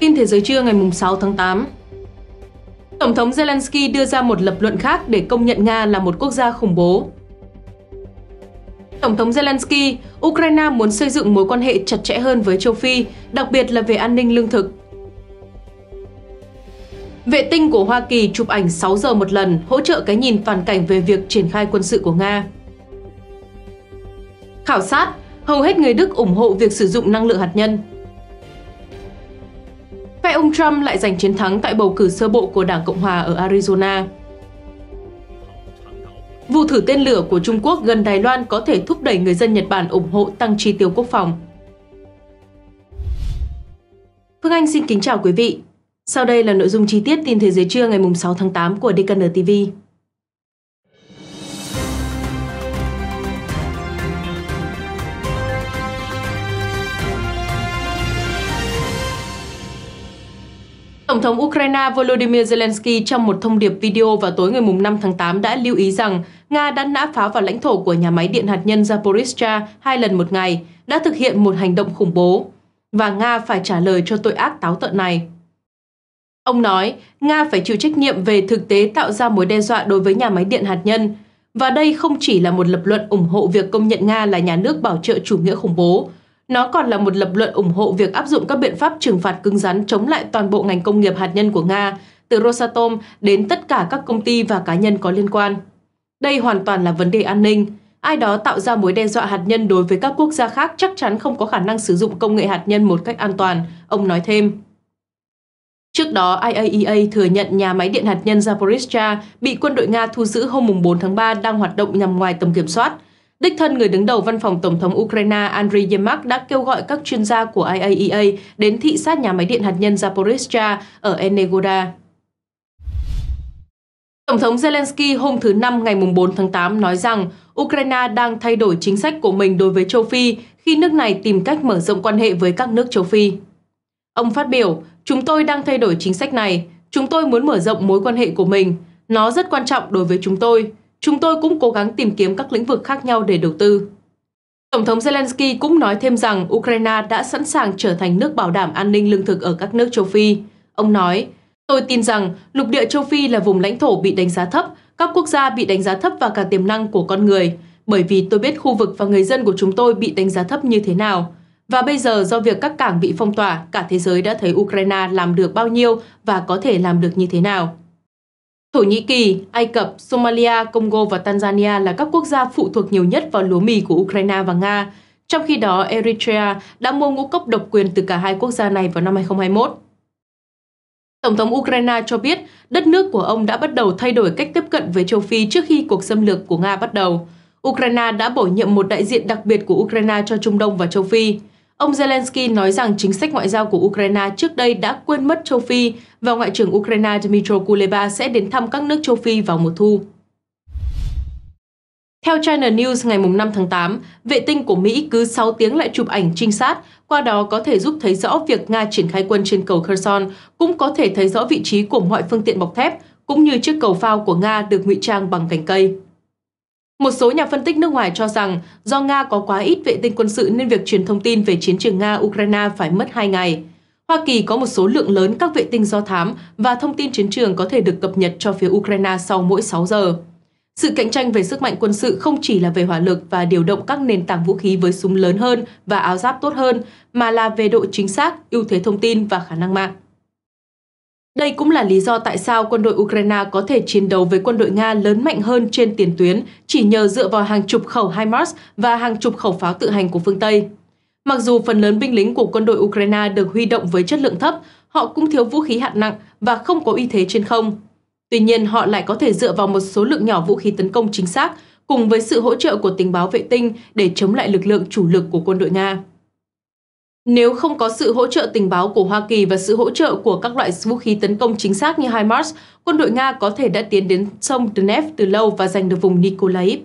Tin Thế giới trưa ngày 6 tháng 8 Tổng thống Zelensky đưa ra một lập luận khác để công nhận Nga là một quốc gia khủng bố. Tổng thống Zelensky, Ukraine muốn xây dựng mối quan hệ chặt chẽ hơn với châu Phi, đặc biệt là về an ninh lương thực. Vệ tinh của Hoa Kỳ chụp ảnh 6 giờ một lần hỗ trợ cái nhìn toàn cảnh về việc triển khai quân sự của Nga. Khảo sát, hầu hết người Đức ủng hộ việc sử dụng năng lượng hạt nhân nay ông Trump lại giành chiến thắng tại bầu cử sơ bộ của Đảng Cộng Hòa ở Arizona. Vụ thử tên lửa của Trung Quốc gần Đài Loan có thể thúc đẩy người dân Nhật Bản ủng hộ tăng chi tiêu quốc phòng. Phương Anh xin kính chào quý vị. Sau đây là nội dung chi tiết tin thế giới trưa ngày 6 tháng 8 của DKN TV. Tổng thống Ukraine Volodymyr Zelensky trong một thông điệp video vào tối ngày 5 tháng 8 đã lưu ý rằng Nga đã nã pháo vào lãnh thổ của nhà máy điện hạt nhân Zaporizhzhia hai lần một ngày, đã thực hiện một hành động khủng bố, và Nga phải trả lời cho tội ác táo tợn này. Ông nói, Nga phải chịu trách nhiệm về thực tế tạo ra mối đe dọa đối với nhà máy điện hạt nhân, và đây không chỉ là một lập luận ủng hộ việc công nhận Nga là nhà nước bảo trợ chủ nghĩa khủng bố, nó còn là một lập luận ủng hộ việc áp dụng các biện pháp trừng phạt cứng rắn chống lại toàn bộ ngành công nghiệp hạt nhân của Nga, từ Rosatom đến tất cả các công ty và cá nhân có liên quan. Đây hoàn toàn là vấn đề an ninh. Ai đó tạo ra mối đe dọa hạt nhân đối với các quốc gia khác chắc chắn không có khả năng sử dụng công nghệ hạt nhân một cách an toàn, ông nói thêm. Trước đó, IAEA e thừa nhận nhà máy điện hạt nhân Zaporizhia bị quân đội Nga thu giữ hôm 4 tháng 3 đang hoạt động nhằm ngoài tầm kiểm soát – Đích thân người đứng đầu văn phòng Tổng thống Ukraine Andriy Yemak đã kêu gọi các chuyên gia của IAEA e đến thị sát nhà máy điện hạt nhân Zaporizhzhia ở Enegoda. Tổng thống Zelensky hôm thứ Năm ngày 4 tháng 8 nói rằng Ukraine đang thay đổi chính sách của mình đối với châu Phi khi nước này tìm cách mở rộng quan hệ với các nước châu Phi. Ông phát biểu, chúng tôi đang thay đổi chính sách này, chúng tôi muốn mở rộng mối quan hệ của mình, nó rất quan trọng đối với chúng tôi, Chúng tôi cũng cố gắng tìm kiếm các lĩnh vực khác nhau để đầu tư. Tổng thống Zelensky cũng nói thêm rằng Ukraine đã sẵn sàng trở thành nước bảo đảm an ninh lương thực ở các nước châu Phi. Ông nói, tôi tin rằng lục địa châu Phi là vùng lãnh thổ bị đánh giá thấp, các quốc gia bị đánh giá thấp và cả tiềm năng của con người, bởi vì tôi biết khu vực và người dân của chúng tôi bị đánh giá thấp như thế nào. Và bây giờ do việc các cảng bị phong tỏa, cả thế giới đã thấy Ukraine làm được bao nhiêu và có thể làm được như thế nào. Thổ Nhĩ Kỳ, Ai Cập, Somalia, Congo và Tanzania là các quốc gia phụ thuộc nhiều nhất vào lúa mì của Ukraine và Nga, trong khi đó Eritrea đã mua ngũ cốc độc quyền từ cả hai quốc gia này vào năm 2021. Tổng thống Ukraine cho biết đất nước của ông đã bắt đầu thay đổi cách tiếp cận với châu Phi trước khi cuộc xâm lược của Nga bắt đầu. Ukraine đã bổ nhiệm một đại diện đặc biệt của Ukraine cho Trung Đông và châu Phi. Ông Zelensky nói rằng chính sách ngoại giao của Ukraine trước đây đã quên mất châu Phi và Ngoại trưởng Ukraine Dmytro Kuleba sẽ đến thăm các nước châu Phi vào mùa thu. Theo China News ngày 5 tháng 8, vệ tinh của Mỹ cứ 6 tiếng lại chụp ảnh trinh sát, qua đó có thể giúp thấy rõ việc Nga triển khai quân trên cầu Kherson, cũng có thể thấy rõ vị trí của mọi phương tiện bọc thép, cũng như chiếc cầu phao của Nga được ngụy trang bằng cành cây. Một số nhà phân tích nước ngoài cho rằng do Nga có quá ít vệ tinh quân sự nên việc truyền thông tin về chiến trường Nga-Ukraine phải mất 2 ngày. Hoa Kỳ có một số lượng lớn các vệ tinh do thám và thông tin chiến trường có thể được cập nhật cho phía Ukraine sau mỗi 6 giờ. Sự cạnh tranh về sức mạnh quân sự không chỉ là về hỏa lực và điều động các nền tảng vũ khí với súng lớn hơn và áo giáp tốt hơn, mà là về độ chính xác, ưu thế thông tin và khả năng mạng. Đây cũng là lý do tại sao quân đội Ukraine có thể chiến đấu với quân đội Nga lớn mạnh hơn trên tiền tuyến chỉ nhờ dựa vào hàng chục khẩu HIMARS và hàng chục khẩu pháo tự hành của phương Tây. Mặc dù phần lớn binh lính của quân đội Ukraine được huy động với chất lượng thấp, họ cũng thiếu vũ khí hạng nặng và không có uy thế trên không. Tuy nhiên, họ lại có thể dựa vào một số lượng nhỏ vũ khí tấn công chính xác cùng với sự hỗ trợ của tình báo vệ tinh để chống lại lực lượng chủ lực của quân đội Nga. Nếu không có sự hỗ trợ tình báo của Hoa Kỳ và sự hỗ trợ của các loại vũ khí tấn công chính xác như HIMARS, quân đội Nga có thể đã tiến đến sông Dnepr từ lâu và giành được vùng Nikolaev.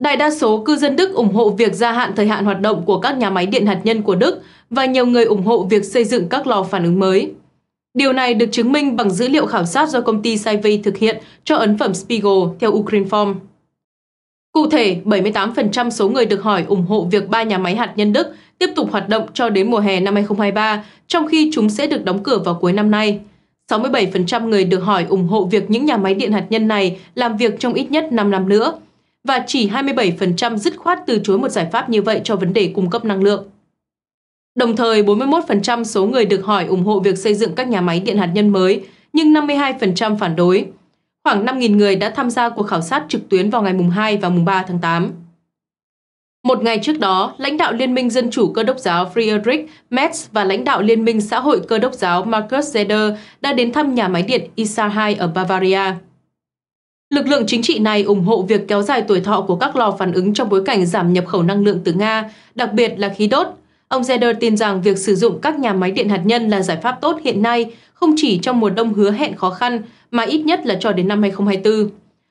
Đại đa số cư dân Đức ủng hộ việc gia hạn thời hạn hoạt động của các nhà máy điện hạt nhân của Đức và nhiều người ủng hộ việc xây dựng các lò phản ứng mới. Điều này được chứng minh bằng dữ liệu khảo sát do công ty Savvy thực hiện cho ấn phẩm Spiegel theo Ukrainform. Cụ thể, 78% số người được hỏi ủng hộ việc ba nhà máy hạt nhân Đức tiếp tục hoạt động cho đến mùa hè năm 2023, trong khi chúng sẽ được đóng cửa vào cuối năm nay. 67% người được hỏi ủng hộ việc những nhà máy điện hạt nhân này làm việc trong ít nhất 5 năm nữa, và chỉ 27% dứt khoát từ chối một giải pháp như vậy cho vấn đề cung cấp năng lượng. Đồng thời, 41% số người được hỏi ủng hộ việc xây dựng các nhà máy điện hạt nhân mới, nhưng 52% phản đối khoảng 5.000 người đã tham gia cuộc khảo sát trực tuyến vào ngày mùng 2 và mùng 3 tháng 8. Một ngày trước đó, lãnh đạo Liên minh Dân chủ Cơ đốc giáo Friedrich Merz và lãnh đạo Liên minh Xã hội Cơ đốc giáo Markus Zeder đã đến thăm nhà máy điện Isar Isarhai ở Bavaria. Lực lượng chính trị này ủng hộ việc kéo dài tuổi thọ của các lò phản ứng trong bối cảnh giảm nhập khẩu năng lượng từ Nga, đặc biệt là khí đốt. Ông Zeder tin rằng việc sử dụng các nhà máy điện hạt nhân là giải pháp tốt hiện nay không chỉ trong mùa đông hứa hẹn khó khăn mà ít nhất là cho đến năm 2024.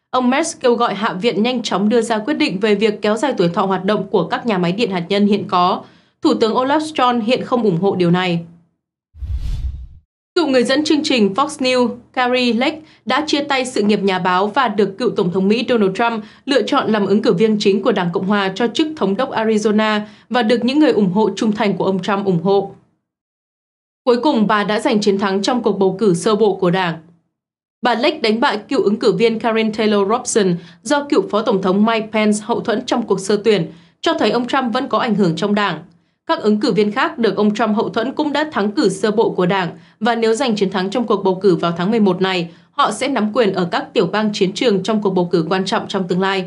Ông Merz kêu gọi Hạ viện nhanh chóng đưa ra quyết định về việc kéo dài tuổi thọ hoạt động của các nhà máy điện hạt nhân hiện có. Thủ tướng Olaf Scholz hiện không ủng hộ điều này. Cựu người dẫn chương trình Fox News Carrie Lake đã chia tay sự nghiệp nhà báo và được cựu Tổng thống Mỹ Donald Trump lựa chọn làm ứng cử viên chính của Đảng Cộng Hòa cho chức Thống đốc Arizona và được những người ủng hộ trung thành của ông Trump ủng hộ. Cuối cùng bà đã giành chiến thắng trong cuộc bầu cử sơ bộ của đảng. Bà Lake đánh bại cựu ứng cử viên Karen Taylor Robson do cựu Phó Tổng thống Mike Pence hậu thuẫn trong cuộc sơ tuyển, cho thấy ông Trump vẫn có ảnh hưởng trong đảng. Các ứng cử viên khác được ông Trump hậu thuẫn cũng đã thắng cử sơ bộ của đảng và nếu giành chiến thắng trong cuộc bầu cử vào tháng 11 này, họ sẽ nắm quyền ở các tiểu bang chiến trường trong cuộc bầu cử quan trọng trong tương lai.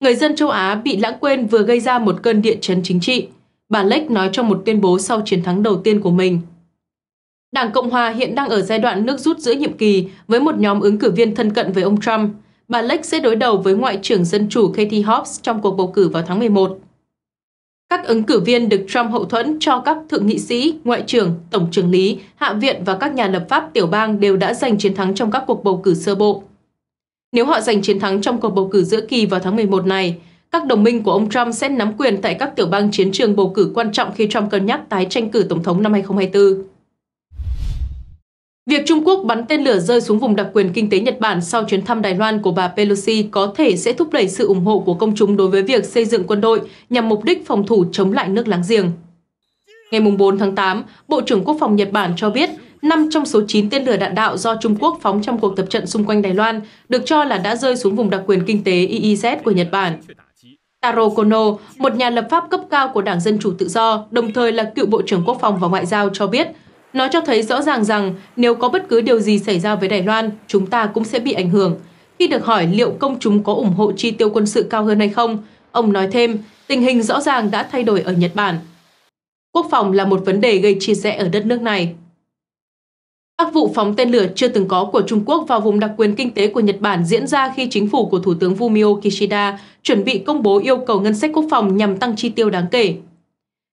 Người dân châu Á bị lãng quên vừa gây ra một cơn địa chấn chính trị bà Lake nói trong một tuyên bố sau chiến thắng đầu tiên của mình. Đảng Cộng hòa hiện đang ở giai đoạn nước rút giữa nhiệm kỳ với một nhóm ứng cử viên thân cận với ông Trump. Bà Lake sẽ đối đầu với Ngoại trưởng Dân chủ Katie Hobbs trong cuộc bầu cử vào tháng 11. Các ứng cử viên được Trump hậu thuẫn cho các thượng nghị sĩ, ngoại trưởng, tổng trưởng lý, hạ viện và các nhà lập pháp tiểu bang đều đã giành chiến thắng trong các cuộc bầu cử sơ bộ. Nếu họ giành chiến thắng trong cuộc bầu cử giữa kỳ vào tháng 11 này, các đồng minh của ông Trump sẽ nắm quyền tại các tiểu bang chiến trường bầu cử quan trọng khi Trump cân nhắc tái tranh cử tổng thống năm 2024. Việc Trung Quốc bắn tên lửa rơi xuống vùng đặc quyền kinh tế Nhật Bản sau chuyến thăm Đài Loan của bà Pelosi có thể sẽ thúc đẩy sự ủng hộ của công chúng đối với việc xây dựng quân đội nhằm mục đích phòng thủ chống lại nước láng giềng. Ngày 4 tháng 8, Bộ trưởng Quốc phòng Nhật Bản cho biết 5 trong số 9 tên lửa đạn đạo do Trung Quốc phóng trong cuộc tập trận xung quanh Đài Loan được cho là đã rơi xuống vùng đặc quyền kinh tế EEZ của Nhật Bản. Taro Kono, một nhà lập pháp cấp cao của Đảng Dân Chủ Tự Do, đồng thời là cựu Bộ trưởng Quốc phòng và Ngoại giao cho biết, nó cho thấy rõ ràng rằng nếu có bất cứ điều gì xảy ra với Đài Loan, chúng ta cũng sẽ bị ảnh hưởng. Khi được hỏi liệu công chúng có ủng hộ chi tiêu quân sự cao hơn hay không, ông nói thêm, tình hình rõ ràng đã thay đổi ở Nhật Bản. Quốc phòng là một vấn đề gây chia rẽ ở đất nước này. Các vụ phóng tên lửa chưa từng có của Trung Quốc vào vùng đặc quyền kinh tế của Nhật Bản diễn ra khi chính phủ của Thủ tướng Fumio Kishida chuẩn bị công bố yêu cầu ngân sách quốc phòng nhằm tăng chi tiêu đáng kể.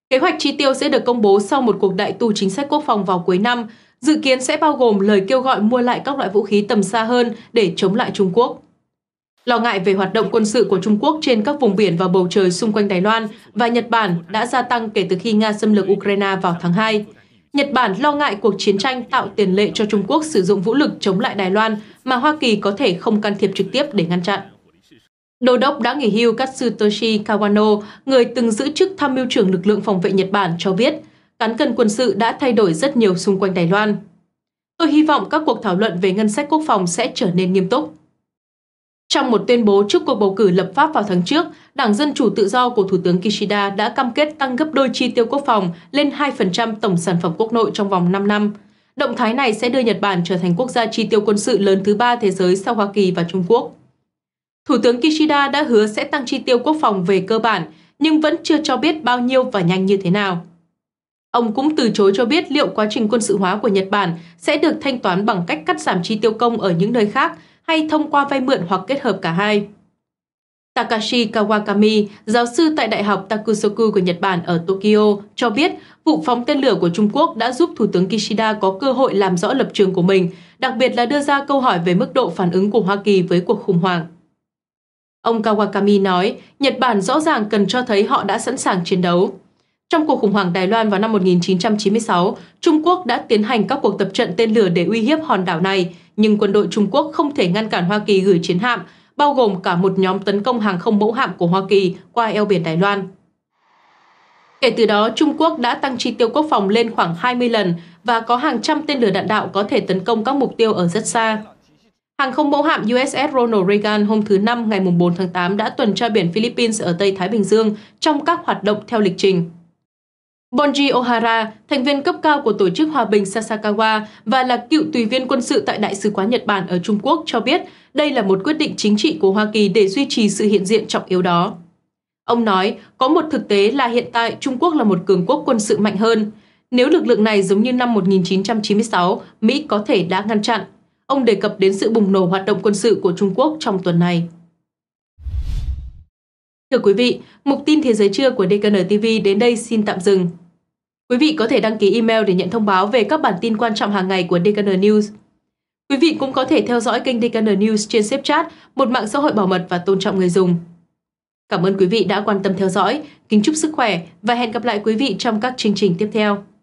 Kế hoạch chi tiêu sẽ được công bố sau một cuộc đại tu chính sách quốc phòng vào cuối năm, dự kiến sẽ bao gồm lời kêu gọi mua lại các loại vũ khí tầm xa hơn để chống lại Trung Quốc. Lo ngại về hoạt động quân sự của Trung Quốc trên các vùng biển và bầu trời xung quanh Đài Loan và Nhật Bản đã gia tăng kể từ khi Nga xâm lược Ukraine vào tháng 2. Nhật Bản lo ngại cuộc chiến tranh tạo tiền lệ cho Trung Quốc sử dụng vũ lực chống lại Đài Loan mà Hoa Kỳ có thể không can thiệp trực tiếp để ngăn chặn. Đô đốc đã nghỉ hưu Katsutoshi Kawano, người từng giữ chức tham mưu trưởng lực lượng phòng vệ Nhật Bản, cho biết cán cân quân sự đã thay đổi rất nhiều xung quanh Đài Loan. Tôi hy vọng các cuộc thảo luận về ngân sách quốc phòng sẽ trở nên nghiêm túc, trong một tuyên bố trước cuộc bầu cử lập pháp vào tháng trước, Đảng Dân Chủ Tự do của Thủ tướng Kishida đã cam kết tăng gấp đôi chi tiêu quốc phòng lên 2% tổng sản phẩm quốc nội trong vòng 5 năm. Động thái này sẽ đưa Nhật Bản trở thành quốc gia chi tiêu quân sự lớn thứ ba thế giới sau Hoa Kỳ và Trung Quốc. Thủ tướng Kishida đã hứa sẽ tăng chi tiêu quốc phòng về cơ bản, nhưng vẫn chưa cho biết bao nhiêu và nhanh như thế nào. Ông cũng từ chối cho biết liệu quá trình quân sự hóa của Nhật Bản sẽ được thanh toán bằng cách cắt giảm chi tiêu công ở những nơi khác hay thông qua vay mượn hoặc kết hợp cả hai. Takashi Kawakami, giáo sư tại Đại học Takusoku của Nhật Bản ở Tokyo, cho biết vụ phóng tên lửa của Trung Quốc đã giúp Thủ tướng Kishida có cơ hội làm rõ lập trường của mình, đặc biệt là đưa ra câu hỏi về mức độ phản ứng của Hoa Kỳ với cuộc khủng hoảng. Ông Kawakami nói, Nhật Bản rõ ràng cần cho thấy họ đã sẵn sàng chiến đấu. Trong cuộc khủng hoảng Đài Loan vào năm 1996, Trung Quốc đã tiến hành các cuộc tập trận tên lửa để uy hiếp hòn đảo này, nhưng quân đội Trung Quốc không thể ngăn cản Hoa Kỳ gửi chiến hạm, bao gồm cả một nhóm tấn công hàng không mẫu hạm của Hoa Kỳ qua eo biển Đài Loan. Kể từ đó, Trung Quốc đã tăng chi tiêu quốc phòng lên khoảng 20 lần và có hàng trăm tên lửa đạn đạo có thể tấn công các mục tiêu ở rất xa. Hàng không mẫu hạm USS Ronald Reagan hôm thứ Năm ngày 4 tháng 8 đã tuần tra biển Philippines ở Tây Thái Bình Dương trong các hoạt động theo lịch trình. Bonji O'Hara, thành viên cấp cao của Tổ chức Hòa bình Sasakawa và là cựu tùy viên quân sự tại Đại sứ quán Nhật Bản ở Trung Quốc cho biết đây là một quyết định chính trị của Hoa Kỳ để duy trì sự hiện diện trọng yếu đó. Ông nói, có một thực tế là hiện tại Trung Quốc là một cường quốc quân sự mạnh hơn. Nếu lực lượng này giống như năm 1996, Mỹ có thể đã ngăn chặn. Ông đề cập đến sự bùng nổ hoạt động quân sự của Trung Quốc trong tuần này. Thưa quý vị, mục tin Thế giới trưa của DKN TV đến đây xin tạm dừng. Quý vị có thể đăng ký email để nhận thông báo về các bản tin quan trọng hàng ngày của DKN News. Quý vị cũng có thể theo dõi kênh DKN News trên Snapchat, một mạng xã hội bảo mật và tôn trọng người dùng. Cảm ơn quý vị đã quan tâm theo dõi, kính chúc sức khỏe và hẹn gặp lại quý vị trong các chương trình tiếp theo.